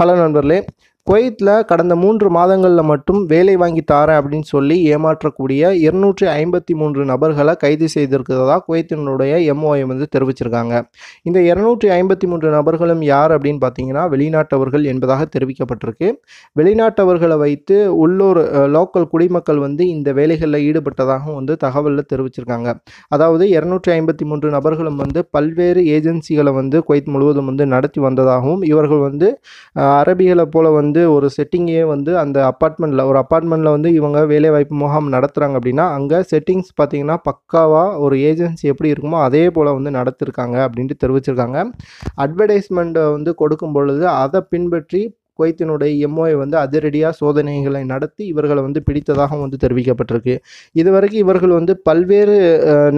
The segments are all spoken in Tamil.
ஹலோ நண்பர்களே குவைத்தில் கடந்த மூன்று மாதங்களில் மட்டும் வேலை வாங்கி தாரேன் அப்படின்னு சொல்லி ஏமாற்றக்கூடிய இருநூற்றி ஐம்பத்தி மூன்று நபர்களை கைது செய்திருக்கிறதா குவைத்தினுடைய எம்ஓஎம் வந்து தெரிவிச்சிருக்காங்க இந்த இருநூற்றி ஐம்பத்தி மூன்று நபர்களும் யார் அப்படின்னு பார்த்தீங்கன்னா வெளிநாட்டவர்கள் என்பதாக தெரிவிக்கப்பட்டிருக்கு வெளிநாட்டவர்களை வைத்து உள்ளூர் லோக்கல் குடிமக்கள் வந்து இந்த வேலைகளில் ஈடுபட்டதாகவும் வந்து தகவலில் தெரிவிச்சிருக்காங்க அதாவது இருநூற்றி ஐம்பத்தி மூன்று நபர்களும் வந்து பல்வேறு ஏஜென்சிகளை வந்து குவைத் முழுவதும் வந்து நடத்தி வந்ததாகவும் இவர்கள் வந்து அரபிகளை போல வந்து வந்து ஒரு செட்டிங்கே வந்து அந்த அப்பார்ட்மெண்ட்டில் ஒரு அப்பார்ட்மெண்ட்டில் வந்து இவங்க வேலைவாய்ப்பு முகாம் நடத்துகிறாங்க அப்படின்னா அங்கே செட்டிங்ஸ் பார்த்திங்கன்னா பக்காவாக ஒரு ஏஜென்சி எப்படி இருக்குமோ அதே போல் வந்து நடத்திருக்காங்க அப்படின்ட்டு தெரிவிச்சிருக்காங்க அட்வர்டைஸ்மெண்ட்டை வந்து கொடுக்கும் பொழுது அதை பின்பற்றி குவைத்தினுடைய எம்ஓஐ வந்து அதிரடியாக சோதனைகளை நடத்தி இவர்களை வந்து பிடித்ததாகவும் வந்து தெரிவிக்கப்பட்டிருக்கு இதுவரைக்கும் இவர்கள் வந்து பல்வேறு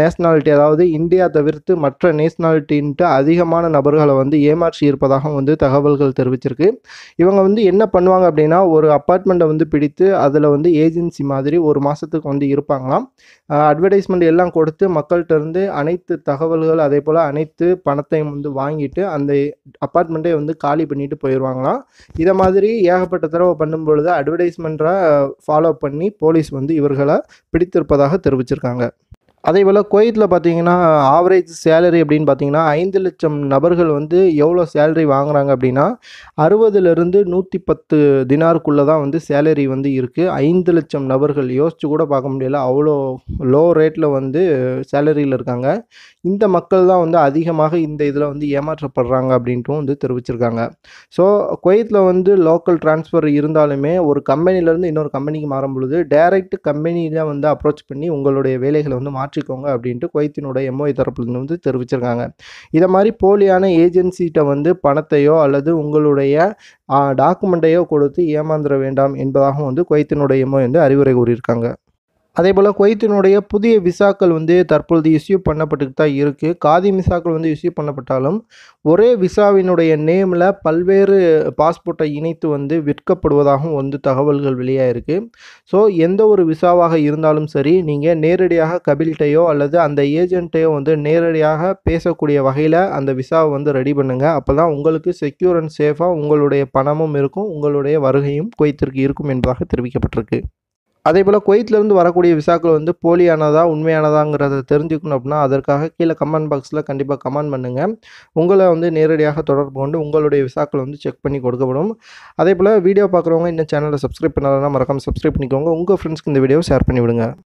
நேஷ்னாலிட்டி அதாவது இந்தியா தவிர்த்து மற்ற நேஷ்னாலிட்டின்ட்டு அதிகமான நபர்களை வந்து ஏமாற்றி இருப்பதாகவும் வந்து தகவல்கள் தெரிவிச்சிருக்கு இவங்க வந்து என்ன பண்ணுவாங்க அப்படின்னா ஒரு அப்பார்ட்மெண்ட்டை வந்து பிடித்து அதில் வந்து ஏஜென்சி மாதிரி ஒரு மாதத்துக்கு வந்து இருப்பாங்களாம் அட்வர்டைஸ்மெண்ட் எல்லாம் கொடுத்து மக்கள்கிட்ட இருந்து அனைத்து தகவல்கள் அதே போல் அனைத்து பணத்தையும் வந்து வாங்கிட்டு அந்த அப்பார்ட்மெண்ட்டை வந்து காலி பண்ணிட்டு போயிடுவாங்களாம் இதை இதை மாதிரி ஏகப்பட்ட தடவை பண்ணும் பொழுது அட்வர்டைஸ்மெண்ட்டாக ஃபாலோ பண்ணி போலீஸ் வந்து இவர்களை பிடித்திருப்பதாக தெரிவிச்சிருக்காங்க அதே போல் குவைத்தில் பார்த்தீங்கன்னா ஆவரேஜ் சேலரி அப்படின்னு பார்த்தீங்கன்னா ஐந்து லட்சம் நபர்கள் வந்து எவ்வளோ சேலரி வாங்குகிறாங்க அப்படின்னா அறுபதுலேருந்து நூற்றி பத்து தினாருக்குள்ளே தான் வந்து சேலரி வந்து இருக்குது ஐந்து லட்சம் நபர்கள் யோசித்து கூட பார்க்க முடியல அவ்வளோ லோ ரேட்டில் வந்து சேலரியில் இருக்காங்க இந்த மக்கள் தான் வந்து அதிகமாக இந்த இதில் வந்து ஏமாற்றப்படுறாங்க அப்படின்ட்டும் வந்து தெரிவிச்சிருக்காங்க ஸோ குவைத்தில் வந்து லோக்கல் டிரான்ஸ்ஃபர் இருந்தாலுமே ஒரு கம்பெனிலேருந்து இன்னொரு கம்பெனிக்கு மாறும் பொழுது டைரெக்ட் கம்பெனியில் வந்து அப்ரோச் பண்ணி உங்களுடைய வேலைகளை வந்து மாற்ற மாற்றிக்கோங்க அப்படின்ட்டு குவைத்தினுடைய எம்ஓஐ தரப்புலேருந்து வந்து தெரிவிச்சிருக்காங்க இதை மாதிரி போலியான ஏஜென்சிகிட்ட வந்து பணத்தையோ அல்லது உங்களுடைய டாக்குமெண்ட்டையோ கொடுத்து ஏமாந்துட வேண்டாம் என்பதாகவும் வந்து குவைத்தினுடைய எம்ஓஐ வந்து அறிவுரை கூறியிருக்காங்க அதே போல் குவைத்தினுடைய புதிய விசாக்கள் வந்து தற்பொழுது இஸ்யூ பண்ணப்பட்டு தான் இருக்குது காதி விசாக்கள் வந்து இஸ்யூ பண்ணப்பட்டாலும் ஒரே விசாவினுடைய நேமில் பல்வேறு பாஸ்போர்ட்டை இணைத்து வந்து விற்கப்படுவதாகவும் வந்து தகவல்கள் வெளியாக இருக்குது ஸோ எந்த ஒரு விசாவாக இருந்தாலும் சரி நீங்கள் நேரடியாக கபில்கிட்டையோ அல்லது அந்த ஏஜென்ட்டையோ வந்து நேரடியாக பேசக்கூடிய வகையில் அந்த விசாவை வந்து ரெடி பண்ணுங்கள் அப்போ தான் உங்களுக்கு செக்யூர் அண்ட் சேஃபாக உங்களுடைய பணமும் இருக்கும் உங்களுடைய வருகையும் குவைத்திற்கு இருக்கும் என்பதாக தெரிவிக்கப்பட்டிருக்கு அதே போல் குவைத்திலேருந்து வரக்கூடிய விசாக்கள் வந்து போலியானதா உண்மையானதாங்கிறத தெரிஞ்சுக்கணும் அப்படின்னா அதற்காக கீழே கமெண்ட் பாக்ஸில் கண்டிப்பாக கமெண்ட் பண்ணுங்கள் உங்களை வந்து நேரடியாக தொடர்பு கொண்டு உங்களுடைய விசாக்கள் வந்து செக் பண்ணி கொடுக்கப்படும் அதே போல் வீடியோ பார்க்குறவங்க இந்த சேனலை சப்ஸ்கிரைப் பண்ணலாம் மறக்காமல் சப்ஸ்கிரைப் பண்ணிக்கோங்க உங்கள் ஃப்ரெண்ட்ஸ்க்கு இந்த வீடியோவை ஷேர் பண்ணிவிடுங்க